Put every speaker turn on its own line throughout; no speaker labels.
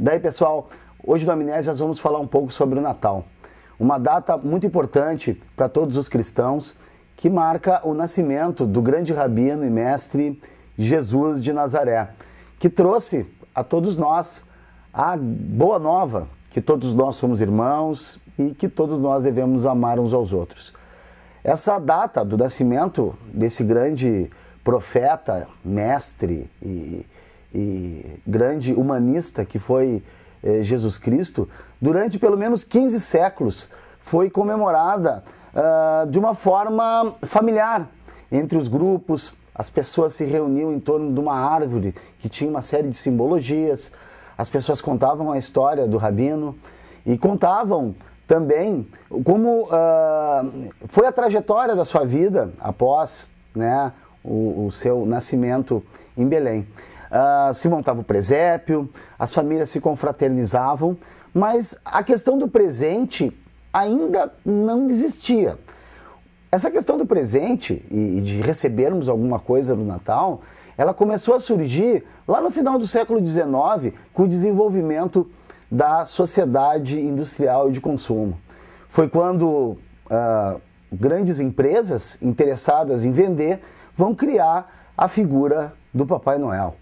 Daí, pessoal, hoje no Amnésias vamos falar um pouco sobre o Natal. Uma data muito importante para todos os cristãos que marca o nascimento do grande rabino e mestre Jesus de Nazaré, que trouxe a todos nós a boa nova, que todos nós somos irmãos e que todos nós devemos amar uns aos outros. Essa data do nascimento desse grande profeta, mestre e, e grande humanista que foi eh, Jesus Cristo, durante pelo menos 15 séculos foi comemorada uh, de uma forma familiar entre os grupos. As pessoas se reuniam em torno de uma árvore que tinha uma série de simbologias. As pessoas contavam a história do rabino e contavam também como uh, foi a trajetória da sua vida após né, o, o seu nascimento em Belém uh, se montava o presépio, as famílias se confraternizavam, mas a questão do presente ainda não existia. Essa questão do presente e de recebermos alguma coisa no Natal, ela começou a surgir lá no final do século XIX com o desenvolvimento da sociedade industrial e de consumo. Foi quando uh, grandes empresas interessadas em vender vão criar a figura do Papai Noel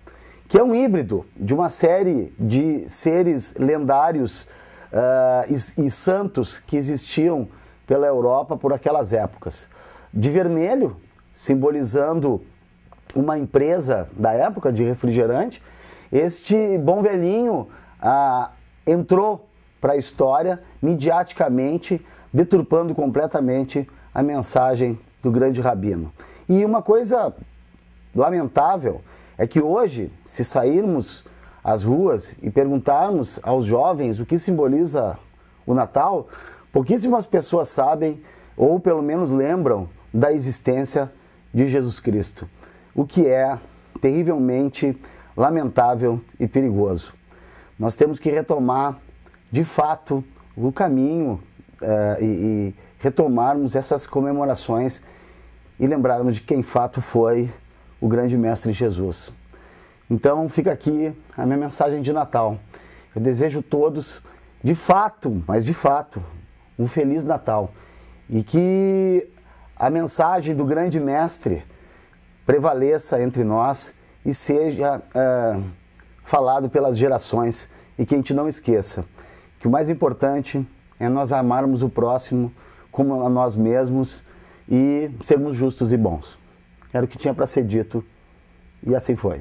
que é um híbrido de uma série de seres lendários uh, e, e santos que existiam pela Europa por aquelas épocas. De vermelho, simbolizando uma empresa da época de refrigerante, este bom velhinho ah, entrou para a história midiaticamente, deturpando completamente a mensagem do grande rabino. E uma coisa lamentável é que hoje, se sairmos às ruas e perguntarmos aos jovens o que simboliza o Natal, pouquíssimas pessoas sabem ou pelo menos lembram da existência de Jesus Cristo, o que é terrivelmente lamentável e perigoso. Nós temos que retomar de fato o caminho uh, e, e retomarmos essas comemorações e lembrarmos de quem fato foi o grande mestre Jesus. Então fica aqui a minha mensagem de Natal. Eu desejo todos, de fato, mas de fato, um feliz Natal e que a mensagem do grande mestre prevaleça entre nós e seja uh, falado pelas gerações e que a gente não esqueça que o mais importante é nós amarmos o próximo como a nós mesmos e sermos justos e bons. Era o que tinha para ser dito e assim foi.